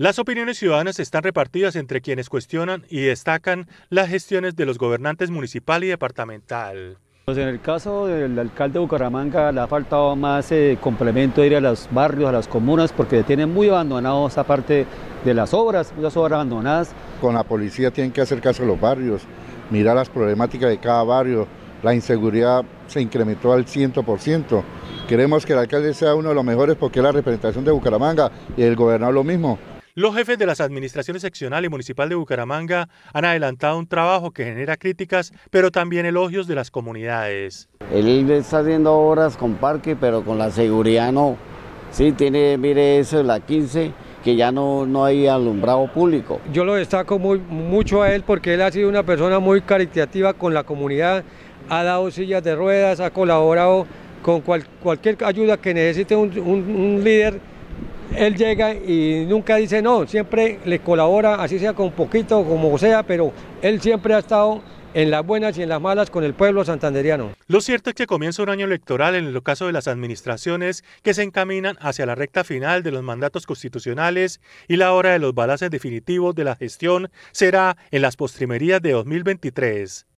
Las opiniones ciudadanas están repartidas entre quienes cuestionan y destacan las gestiones de los gobernantes municipal y departamental. Pues en el caso del alcalde de Bucaramanga le ha faltado más eh, complemento complemento ir a los barrios, a las comunas, porque tienen muy abandonado esa parte de las obras, muchas obras abandonadas. Con la policía tienen que hacer caso a los barrios, mirar las problemáticas de cada barrio. La inseguridad se incrementó al 100%. Queremos que el alcalde sea uno de los mejores porque es la representación de Bucaramanga y el gobernador lo mismo. Los jefes de las administraciones seccional y municipal de Bucaramanga han adelantado un trabajo que genera críticas, pero también elogios de las comunidades. Él está haciendo obras con parque, pero con la seguridad no. Sí, tiene, mire eso, la 15, que ya no, no hay alumbrado público. Yo lo destaco mucho a él porque él ha sido una persona muy caritativa con la comunidad, ha dado sillas de ruedas, ha colaborado con cualquier ayuda que necesite un líder él llega y nunca dice no, siempre le colabora, así sea con poquito, como sea, pero él siempre ha estado en las buenas y en las malas con el pueblo santanderiano. Lo cierto es que comienza un año electoral en el caso de las administraciones que se encaminan hacia la recta final de los mandatos constitucionales y la hora de los balances definitivos de la gestión será en las postrimerías de 2023.